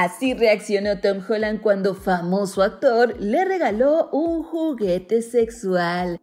Así reaccionó Tom Holland cuando famoso actor le regaló un juguete sexual.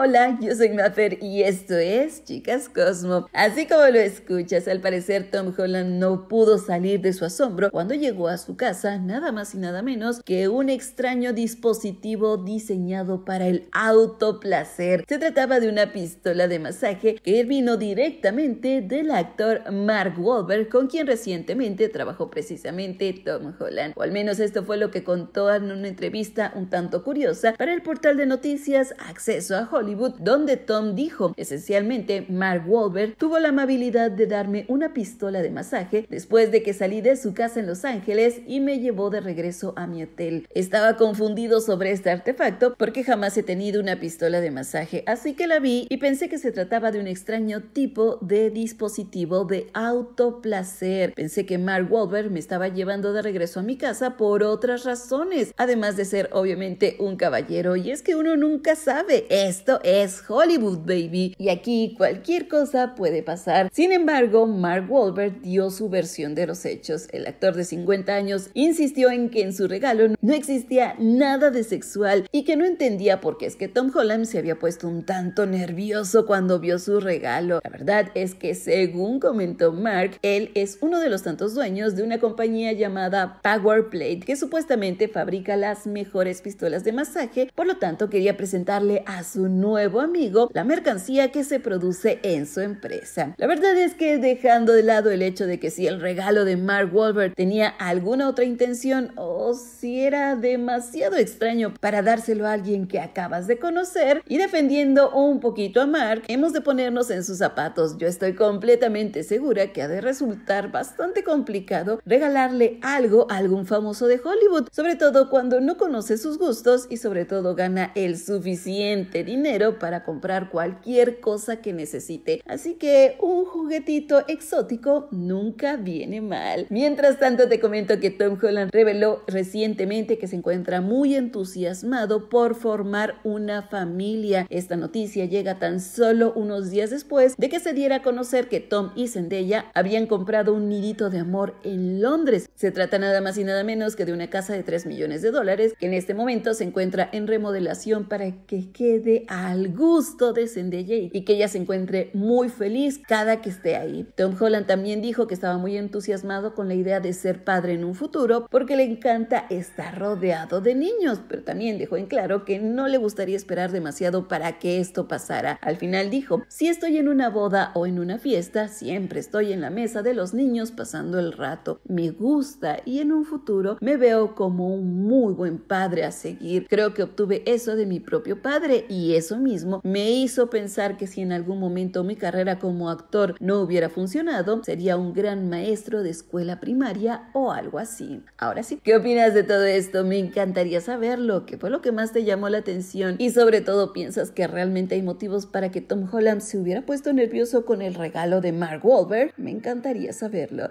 Hola, yo soy Maffer y esto es Chicas Cosmo. Así como lo escuchas, al parecer Tom Holland no pudo salir de su asombro cuando llegó a su casa nada más y nada menos que un extraño dispositivo diseñado para el autoplacer. Se trataba de una pistola de masaje que vino directamente del actor Mark Wahlberg con quien recientemente trabajó precisamente Tom Holland. O al menos esto fue lo que contó en una entrevista un tanto curiosa para el portal de noticias Acceso a Hollywood donde Tom dijo, esencialmente, Mark Wahlberg tuvo la amabilidad de darme una pistola de masaje después de que salí de su casa en Los Ángeles y me llevó de regreso a mi hotel. Estaba confundido sobre este artefacto porque jamás he tenido una pistola de masaje, así que la vi y pensé que se trataba de un extraño tipo de dispositivo de autoplacer. Pensé que Mark Wahlberg me estaba llevando de regreso a mi casa por otras razones, además de ser obviamente un caballero y es que uno nunca sabe. Esto es Hollywood, baby, y aquí cualquier cosa puede pasar. Sin embargo, Mark Wahlberg dio su versión de los hechos. El actor de 50 años insistió en que en su regalo no existía nada de sexual y que no entendía por qué es que Tom Holland se había puesto un tanto nervioso cuando vio su regalo. La verdad es que, según comentó Mark, él es uno de los tantos dueños de una compañía llamada Power Plate que supuestamente fabrica las mejores pistolas de masaje, por lo tanto quería presentarle a su nuevo nuevo amigo la mercancía que se produce en su empresa. La verdad es que dejando de lado el hecho de que si el regalo de Mark Wahlberg tenía alguna otra intención o si era demasiado extraño para dárselo a alguien que acabas de conocer y defendiendo un poquito a Mark, hemos de ponernos en sus zapatos. Yo estoy completamente segura que ha de resultar bastante complicado regalarle algo a algún famoso de Hollywood, sobre todo cuando no conoce sus gustos y sobre todo gana el suficiente dinero para comprar cualquier cosa que necesite. Así que un juguetito exótico nunca viene mal. Mientras tanto te comento que Tom Holland reveló recientemente que se encuentra muy entusiasmado por formar una familia. Esta noticia llega tan solo unos días después de que se diera a conocer que Tom y Zendaya habían comprado un nidito de amor en Londres. Se trata nada más y nada menos que de una casa de 3 millones de dólares que en este momento se encuentra en remodelación para que quede al gusto de Zendaya y que ella se encuentre muy feliz cada que esté ahí. Tom Holland también dijo que estaba muy entusiasmado con la idea de ser padre en un futuro porque le encanta estar rodeado de niños, pero también dejó en claro que no le gustaría esperar demasiado para que esto pasara. Al final dijo, si estoy en una boda o en una fiesta, siempre estoy en la mesa de los niños pasando el rato. Me gusta y en un futuro me veo como un muy buen padre a seguir. Creo que obtuve eso de mi propio padre y es eso mismo me hizo pensar que si en algún momento mi carrera como actor no hubiera funcionado, sería un gran maestro de escuela primaria o algo así. Ahora sí, ¿qué opinas de todo esto? Me encantaría saberlo. ¿Qué fue lo que más te llamó la atención? Y sobre todo, ¿piensas que realmente hay motivos para que Tom Holland se hubiera puesto nervioso con el regalo de Mark Wahlberg? Me encantaría saberlo.